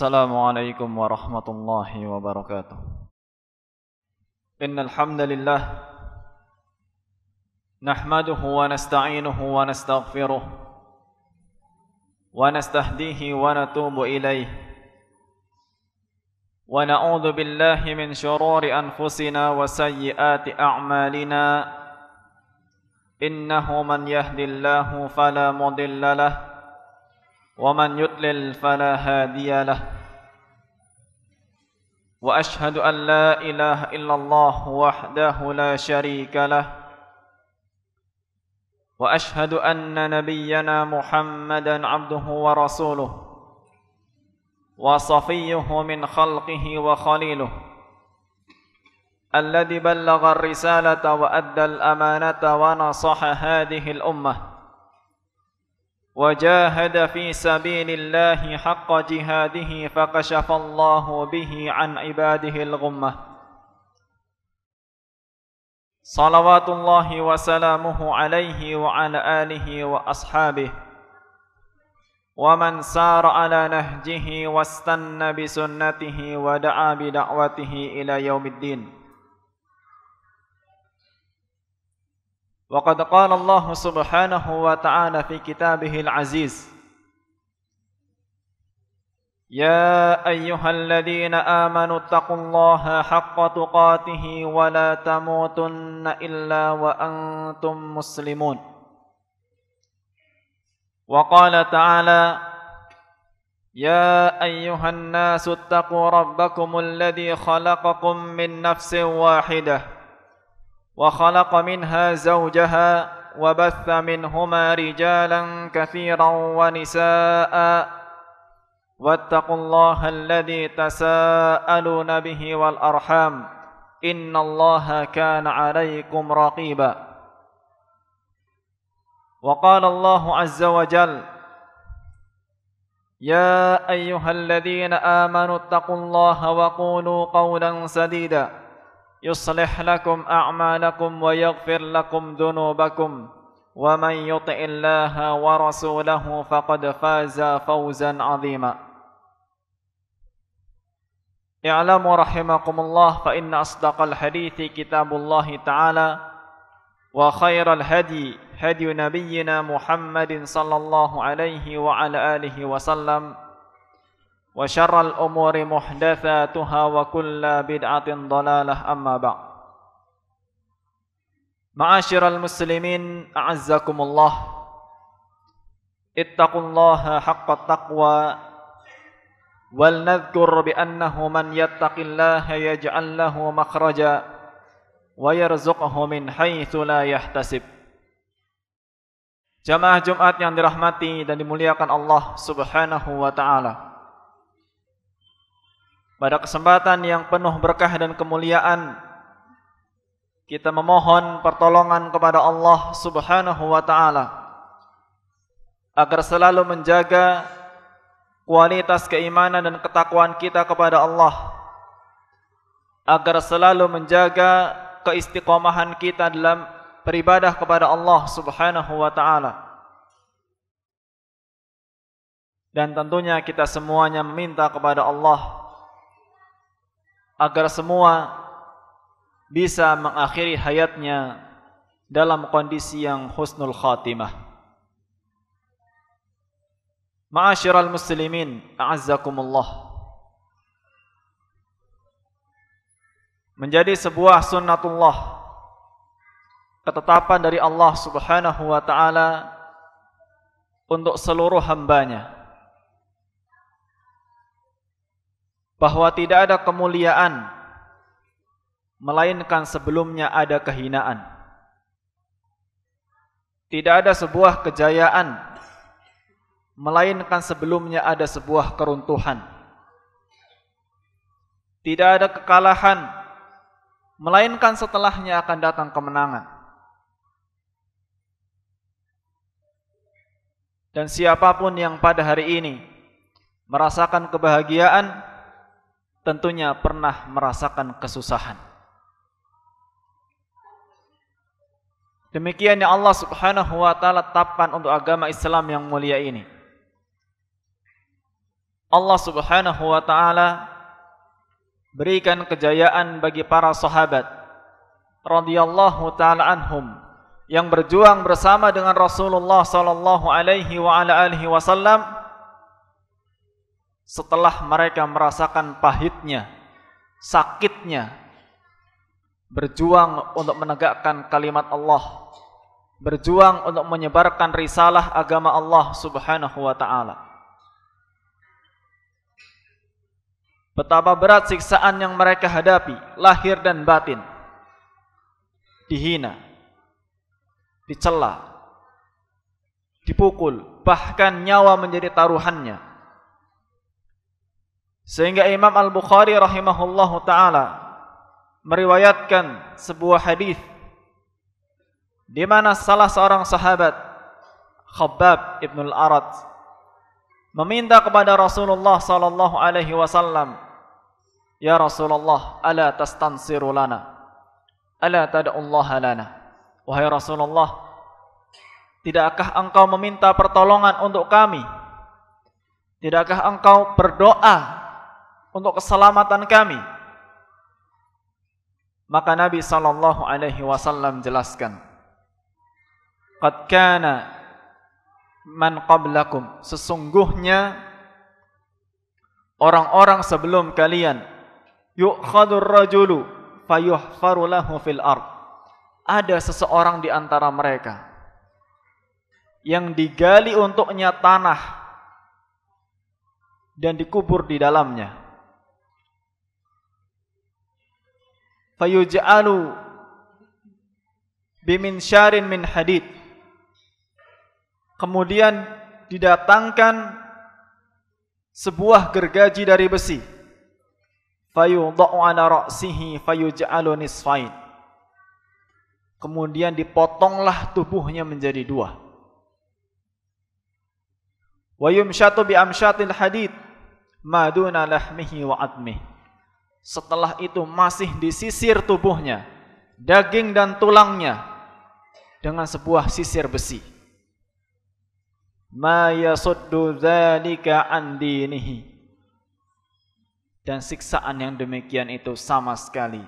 السلام عليكم ورحمة الله وبركاته إن الحمد لله نحمده ونستعينه ونستغفره ونستهديه ونتوب إليه ونعوذ بالله من شرور أنفسنا وسيئات أعمالنا إنه من يهدي الله فلا مضل له ومن يضلل فلا هادي له واشهد ان لا اله الا الله وحده لا شريك له واشهد ان نبينا محمدا عبده ورسوله وصفيه من خلقه وخليله الذي بلغ الرساله وادى الامانه ونصح هذه الامه وجاهد في سبيل الله حق جهاده فكشف الله به عن عباده الغمة صلوات الله وسلامه عليه وعلى آله وأصحابه ومن سار على نهجه واستنى بسنته ودعا بدعوته إلى يوم الدين وقد قال الله سبحانه وتعالى في كتابه العزيز يا أيها الذين آمنوا اتقوا الله حق تقاته ولا تموتن إلا وأنتم مسلمون وقال تعالى يا أيها الناس اتقوا ربكم الذي خلقكم من نفس واحده وخلق منها زوجها وبث منهما رجالا كثيرا ونساء واتقوا الله الذي تساءلون به والأرحام إن الله كان عليكم رقيبا وقال الله عز وجل يا أيها الذين آمنوا اتقوا الله وقولوا قولا سديدا يصلح لكم أعمالكم ويغفر لكم ذنوبكم ومن يطع الله ورسوله فقد فاز فوزا عظيما اعلموا رحمكم الله فإن أصدق الحديث كتاب الله تعالى وخير الهدي هدي نبينا محمد صلى الله عليه وعلى آله وسلم وشر الأمور محدثاتها وكل بدعة ضلالة أما بعد معاشر المسلمين أعزكم الله اتقوا الله حق التقوى ولنذكر بأنه من يتق الله يجعل له مخرجا ويرزقه من حيث لا يحتسب جماعة Jumat yang dirahmati dan dimuliakan Allah Subhanahu wa taala. Pada kesempatan yang penuh berkah dan kemuliaan kita memohon pertolongan kepada Allah Subhanahu wa taala agar selalu menjaga kualitas keimanan dan ketakwaan kita kepada Allah agar selalu menjaga keistiqomahan kita dalam beribadah kepada Allah Subhanahu wa taala. Dan tentunya kita semuanya meminta kepada Allah agar semua bisa mengakhiri hayatnya dalam kondisi yang husnul khatimah. Ma'asyiral muslimin, a'azzakumullah. Menjadi sebuah sunnatullah ketetapan dari Allah Subhanahu wa taala untuk seluruh hambanya nya bahwa tidak ada kemuliaan melainkan sebelumnya ada kehinaan. Tidak ada sebuah kejayaan melainkan sebelumnya ada sebuah keruntuhan. Tidak ada kekalahan melainkan setelahnya akan datang kemenangan. Dan siapapun yang pada hari ini merasakan kebahagiaan tentunya pernah merasakan kesusahan. Demikian yang Allah Subhanahu wa taala tetapkan untuk agama Islam yang mulia ini. Allah Subhanahu wa taala berikan kejayaan bagi para sahabat radhiyallahu taala anhum yang berjuang bersama dengan Rasulullah sallallahu alaihi wa ala alihi wasallam setelah mereka merasakan pahitnya, sakitnya, berjuang untuk menegakkan kalimat Allah, berjuang untuk menyebarkan risalah agama Allah subhanahu wa ta'ala. Betapa berat siksaan yang mereka hadapi, lahir dan batin. Dihina, dicela, dipukul, bahkan nyawa menjadi taruhannya sehingga Imam Al-Bukhari rahimahullahu taala meriwayatkan sebuah hadis di mana salah seorang sahabat Khabbab Ibn Al-Arad meminta kepada Rasulullah sallallahu alaihi wasallam Ya Rasulullah ala tastansiru lana ala tad'ullaha lana Wahai Rasulullah Tidakkah engkau meminta pertolongan untuk kami Tidakkah engkau berdoa untuk keselamatan kami. Maka Nabi sallallahu alaihi wasallam jelaskan, "Qad kana man qablakum." Sesungguhnya orang-orang sebelum kalian, yu'khadur rajulu fayuhfaru lahu fil ard. Ada seseorang di antara mereka yang digali untuknya tanah dan dikubur di dalamnya. fayuj'alu bimin syarin min hadid kemudian didatangkan sebuah gergaji dari besi fayudha'u ala ra'sihi fayuj'alu nisfain kemudian dipotonglah tubuhnya menjadi dua wa yumshatu bi amshatil hadid maduna lahmihi wa admihi setelah itu masih disisir tubuhnya, daging dan tulangnya dengan sebuah sisir besi. Ma yasuddu dzalika an dinihi. Dan siksaan yang demikian itu sama sekali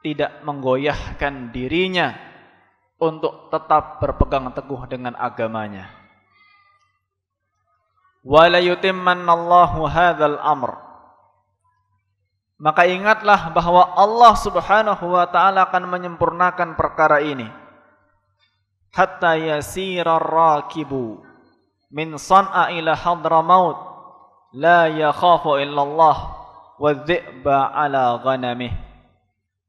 tidak menggoyahkan dirinya untuk tetap berpegang teguh dengan agamanya. Wa la yutimmanallahu hadzal amr maka ingatlah bahwa Allah Subhanahu wa taala akan menyempurnakan perkara ini. Hatta yasirar raqibu min San'a ila Hadramaut la yakhafu illallah wa dhi'ba ala ghanamih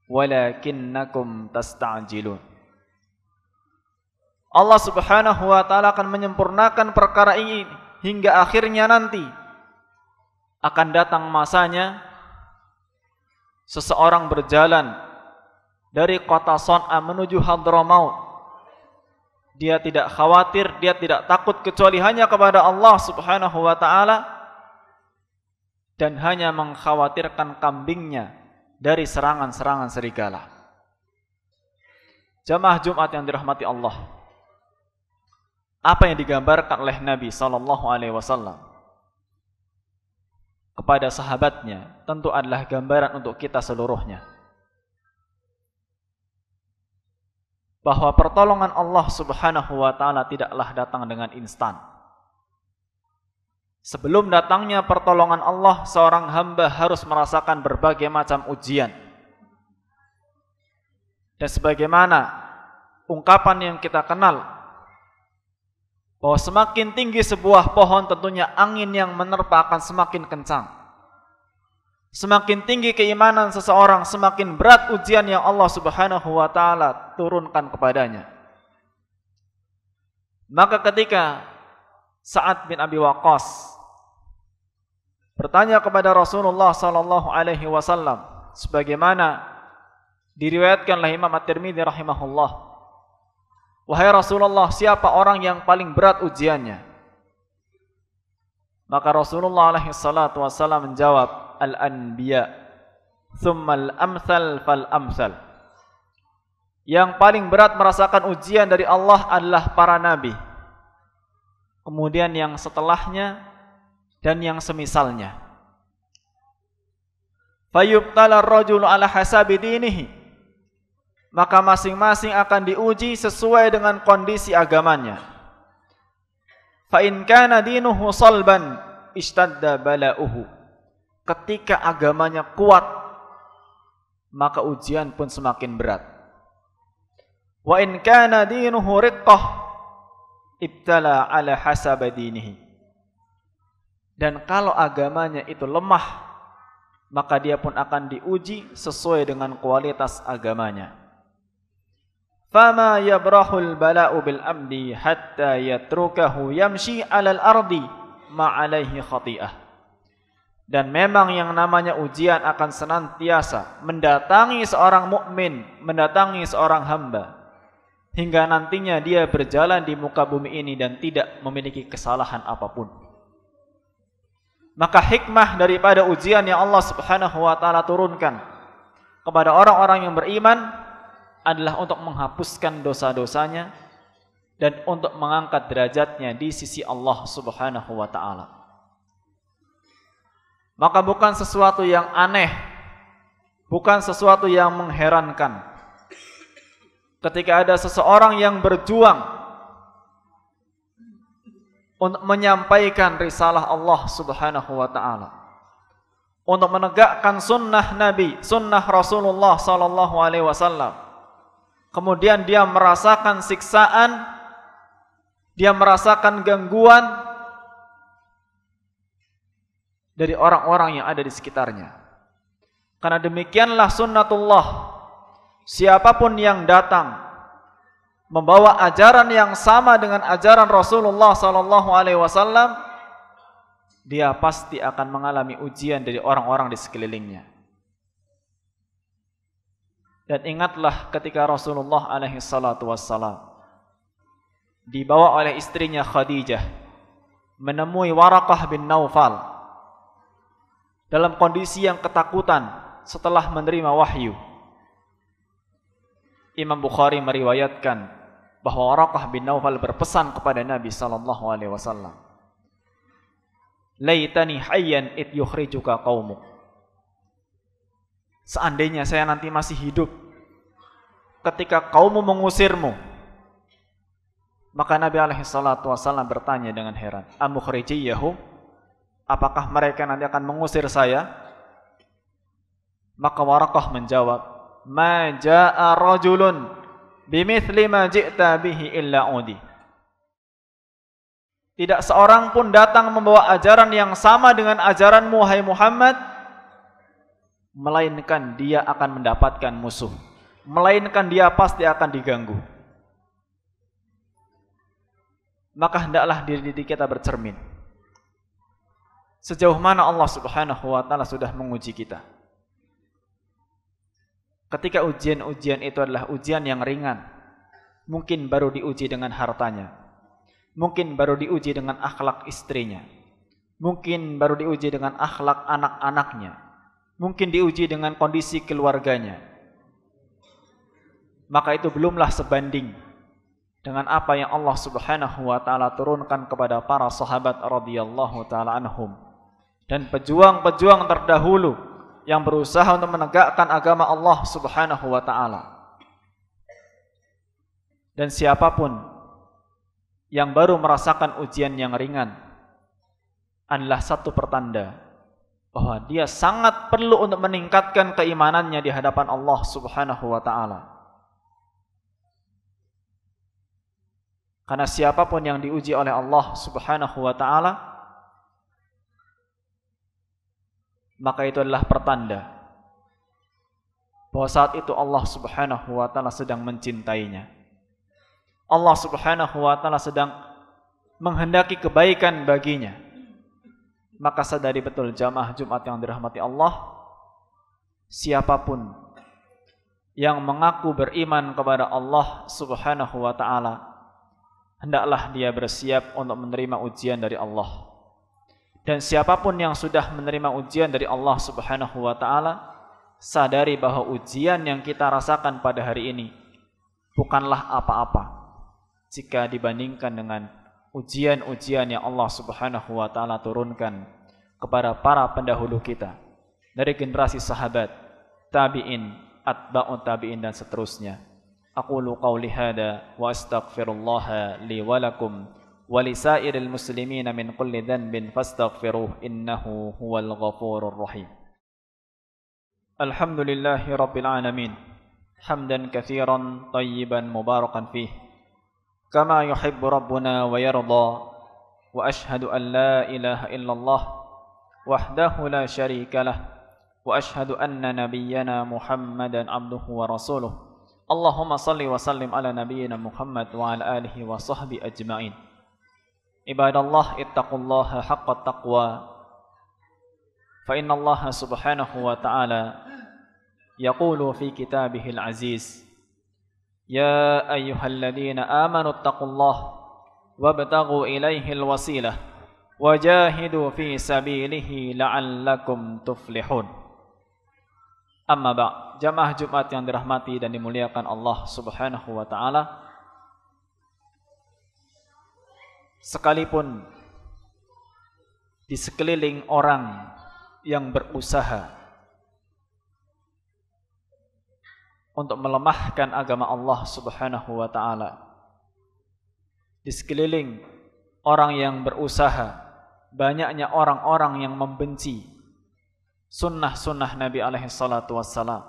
walakinnakum tasta'jilun. Allah Subhanahu wa taala akan menyempurnakan perkara ini hingga akhirnya nanti akan datang masanya seseorang berjalan dari kota Son'a menuju Hadramaut dia tidak khawatir, dia tidak takut kecuali hanya kepada Allah Subhanahu wa taala dan hanya mengkhawatirkan kambingnya dari serangan-serangan serigala. Jamaah Jumat yang dirahmati Allah. Apa yang digambarkan oleh Nabi sallallahu alaihi wasallam kepada sahabatnya tentu adalah gambaran untuk kita seluruhnya. Bahwa pertolongan Allah Subhanahu wa taala tidaklah datang dengan instan. Sebelum datangnya pertolongan Allah, seorang hamba harus merasakan berbagai macam ujian. Dan sebagaimana ungkapan yang kita kenal bahwa semakin tinggi sebuah pohon tentunya angin yang menerpa akan semakin kencang. Semakin tinggi keimanan seseorang, semakin berat ujian yang Allah Subhanahu wa taala turunkan kepadanya. Maka ketika Sa'ad bin Abi Waqqas bertanya kepada Rasulullah sallallahu alaihi wasallam sebagaimana diriwayatkanlah Imam At-Tirmidzi rahimahullah Wahai Rasulullah, siapa orang yang paling berat ujiannya? Maka Rasulullah alaihi salatu wasallam menjawab, Al-anbiya, thumma al amsal fal amsal Yang paling berat merasakan ujian dari Allah adalah para nabi. Kemudian yang setelahnya dan yang semisalnya. Fayubtala rajulu ala hasabi dinihi maka masing-masing akan diuji sesuai dengan kondisi agamanya. Fa in kana dinuhu salban istadda bala'uhu. Ketika agamanya kuat, maka ujian pun semakin berat. Wa in kana dinuhu riqqah ibtala ala hasaba dinihi. Dan kalau agamanya itu lemah, maka dia pun akan diuji sesuai dengan kualitas agamanya fama yabrahul bala'u bil amdi hatta yatrukahu yamshi alal ardi ma'alaihi khati'ah. Dan memang yang namanya ujian akan senantiasa mendatangi seorang mukmin, mendatangi seorang hamba hingga nantinya dia berjalan di muka bumi ini dan tidak memiliki kesalahan apapun. Maka hikmah daripada ujian yang Allah Subhanahu wa taala turunkan kepada orang-orang yang beriman adalah untuk menghapuskan dosa-dosanya dan untuk mengangkat derajatnya di sisi Allah Subhanahu wa taala. Maka bukan sesuatu yang aneh, bukan sesuatu yang mengherankan ketika ada seseorang yang berjuang untuk menyampaikan risalah Allah Subhanahu wa taala untuk menegakkan sunnah Nabi, sunnah Rasulullah sallallahu alaihi wasallam kemudian dia merasakan siksaan, dia merasakan gangguan dari orang-orang yang ada di sekitarnya. Karena demikianlah sunnatullah. Siapapun yang datang membawa ajaran yang sama dengan ajaran Rasulullah sallallahu alaihi wasallam, dia pasti akan mengalami ujian dari orang-orang di sekelilingnya. Dan ingatlah ketika Rasulullah alaihi salatu wassalam dibawa oleh istrinya Khadijah menemui Waraqah bin Naufal dalam kondisi yang ketakutan setelah menerima wahyu. Imam Bukhari meriwayatkan bahwa Waraqah bin Naufal berpesan kepada Nabi sallallahu alaihi wasallam, "Laitani hayyan id yukhrijuka qaumuk." Seandainya saya nanti masih hidup, ketika kaummu mengusirmu, maka Nabi alaihi salatu wasallam bertanya dengan heran, Apakah mereka nanti akan mengusir saya?" Maka Warakah menjawab, "Ma jaa rajulun bimithli ma bihi illa udi." Tidak seorang pun datang membawa ajaran yang sama dengan ajaranmu hai Muhammad melainkan dia akan mendapatkan musuh. Melainkan dia pasti akan diganggu. Maka hendaklah diri, diri kita bercermin. Sejauh mana Allah Subhanahu wa taala sudah menguji kita? Ketika ujian-ujian itu adalah ujian yang ringan, mungkin baru diuji dengan hartanya. Mungkin baru diuji dengan akhlak istrinya. Mungkin baru diuji dengan akhlak anak-anaknya Mungkin diuji dengan kondisi keluarganya. Maka itu belumlah sebanding dengan apa yang Allah Subhanahu wa taala turunkan kepada para sahabat radhiyallahu taala anhum dan pejuang-pejuang terdahulu yang berusaha untuk menegakkan agama Allah Subhanahu wa taala. Dan siapapun yang baru merasakan ujian yang ringan adalah satu pertanda bahwa dia sangat perlu untuk meningkatkan keimanannya di hadapan Allah Subhanahu wa taala. Karena siapapun yang diuji oleh Allah Subhanahu wa taala maka itu adalah pertanda bahwa saat itu Allah Subhanahu wa taala sedang mencintainya. Allah Subhanahu wa taala sedang menghendaki kebaikan baginya maka sadari betul jamaah Jumat yang dirahmati Allah siapapun yang mengaku beriman kepada Allah Subhanahu wa taala hendaklah dia bersiap untuk menerima ujian dari Allah dan siapapun yang sudah menerima ujian dari Allah Subhanahu wa taala sadari bahwa ujian yang kita rasakan pada hari ini bukanlah apa-apa jika dibandingkan dengan ujian-ujian yang Allah Subhanahu wa taala turunkan kepada para pendahulu kita dari generasi sahabat, tabi'in, atba'ut tabi'in dan seterusnya. Aqulu qawli hadha wa astaghfirullah li wa lakum wa li sa'iril muslimin min kulli dhanbin fastaghfiruh innahu huwal ghafurur rahim. Alhamdulillahirabbil alamin. Hamdan katsiran, tayyiban, mubarakan fihi. كما يحب ربنا ويرضى وأشهد أن لا إله إلا الله وحده لا شريك له وأشهد أن نبينا محمدا عبده ورسوله اللهم صل وسلم على نبينا محمد وعلى آله وصحبه أجمعين عباد الله اتقوا الله حق التقوى فإن الله سبحانه وتعالى يقول في كتابه العزيز يا أيها الذين آمنوا اتقوا الله وابتغوا إليه الوسيلة وجاهدوا في سبيله لعلكم تفلحون Amma ba' Jamaah Jumat yang dirahmati dan dimuliakan Allah subhanahu wa ta'ala Sekalipun di sekeliling orang yang berusaha untuk melemahkan agama Allah Subhanahu wa taala. Di sekeliling orang yang berusaha, banyaknya orang-orang yang membenci sunnah-sunnah Nabi alaihi salatu wassalam.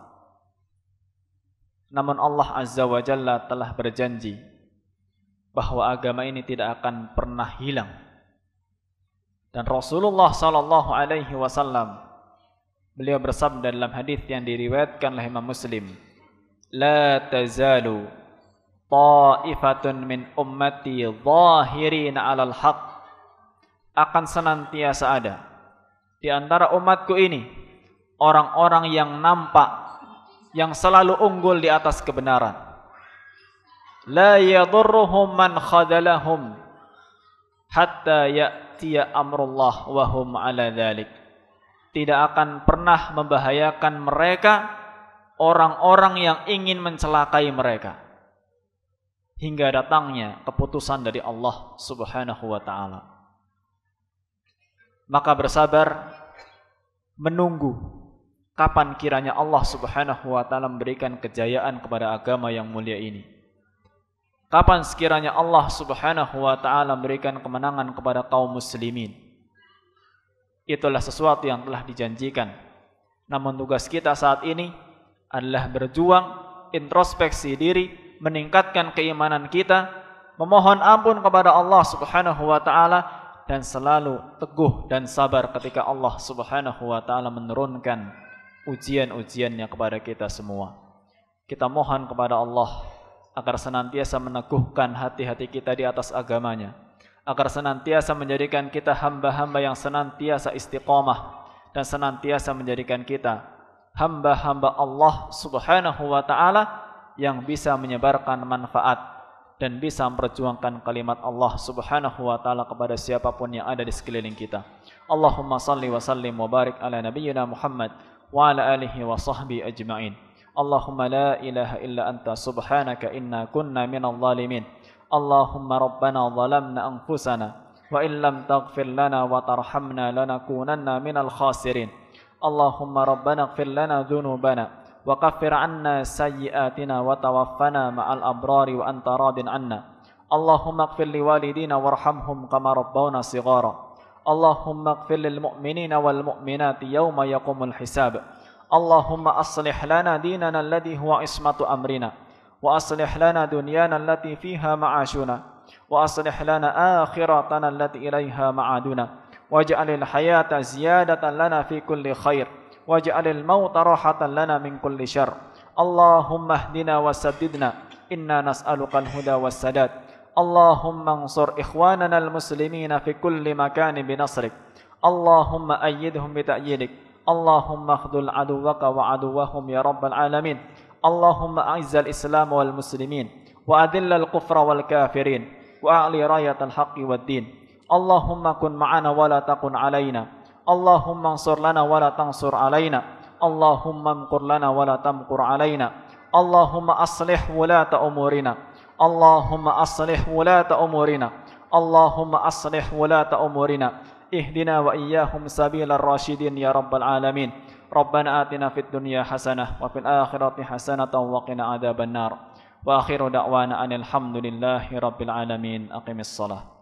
Namun Allah Azza wa Jalla telah berjanji bahwa agama ini tidak akan pernah hilang. Dan Rasulullah sallallahu alaihi wasallam beliau bersabda dalam hadis yang diriwayatkan oleh Imam Muslim, la tazalu ta'ifatun min ummati zahirin 'alal haq akan senantiasa ada di antara umatku ini orang-orang yang nampak yang selalu unggul di atas kebenaran la yadurruhum man khadalahum hatta ya'tiya amrullah wa hum 'ala dhalik tidak akan pernah membahayakan mereka orang-orang yang ingin mencelakai mereka hingga datangnya keputusan dari Allah Subhanahu wa taala. Maka bersabar menunggu kapan kiranya Allah Subhanahu wa taala memberikan kejayaan kepada agama yang mulia ini. Kapan sekiranya Allah Subhanahu wa taala memberikan kemenangan kepada kaum muslimin. Itulah sesuatu yang telah dijanjikan. Namun tugas kita saat ini adalah berjuang, introspeksi diri, meningkatkan keimanan kita, memohon ampun kepada Allah Subhanahu wa taala dan selalu teguh dan sabar ketika Allah Subhanahu wa taala menurunkan ujian-ujiannya kepada kita semua. Kita mohon kepada Allah agar senantiasa meneguhkan hati-hati kita di atas agamanya, agar senantiasa menjadikan kita hamba-hamba yang senantiasa istiqomah dan senantiasa menjadikan kita hamba-hamba Allah Subhanahu wa taala yang bisa menyebarkan manfaat dan bisa memperjuangkan kalimat Allah Subhanahu wa taala kepada siapapun yang ada di sekeliling kita. Allahumma salli wa sallim wa barik ala nabiyyina Muhammad wa ala alihi wa sahbihi ajma'in. Allahumma la ilaha illa anta subhanaka inna kunna minal zalimin. Allahumma rabbana zalamna anfusana wa illam taghfir lana wa tarhamna lanakunanna minal khasirin. اللهم ربنا اغفر لنا ذنوبنا وكفر عنا سيئاتنا وتوفنا مع الأبرار وأنت راض عنا اللهم اغفر لوالدينا وارحمهم كما ربونا صغارا اللهم اغفر للمؤمنين والمؤمنات يوم يقوم الحساب اللهم أصلح لنا ديننا الذي هو عصمة أمرنا وأصلح لنا دنيانا التي فيها معاشنا وأصلح لنا آخرتنا التي إليها معادنا waj'alil hayata ziyadatan lana fi kulli khair waj'alil mauta rahatan lana min kulli syarr Allahumma hdina wasaddidna inna nas'alukal huda wassadad Allahumma ansur ikhwanana al-muslimina fi kulli makani binasrik Allahumma ayyidhum bita'yidik Allahumma khdul aduwaka wa aduwahum ya rabbal alamin Allahumma a'izzal islam wal muslimin wa adillal kufra wal kafirin wa a'li rayatal haqqi wad din اللهم كن معنا ولا تكن علينا اللهم انصر لنا ولا تنصر علينا اللهم انقر لنا ولا تمكر علينا اللهم أصلح ولاة أمورنا اللهم أصلح ولاة أمورنا اللهم أصلح ولاة أمورنا اهدنا وإياهم سبيل الراشدين يا رب العالمين ربنا آتنا في الدنيا حسنة وفي الآخرة حسنة وقنا عذاب النار وآخر دعوانا أن الحمد لله رب العالمين أقم الصلاة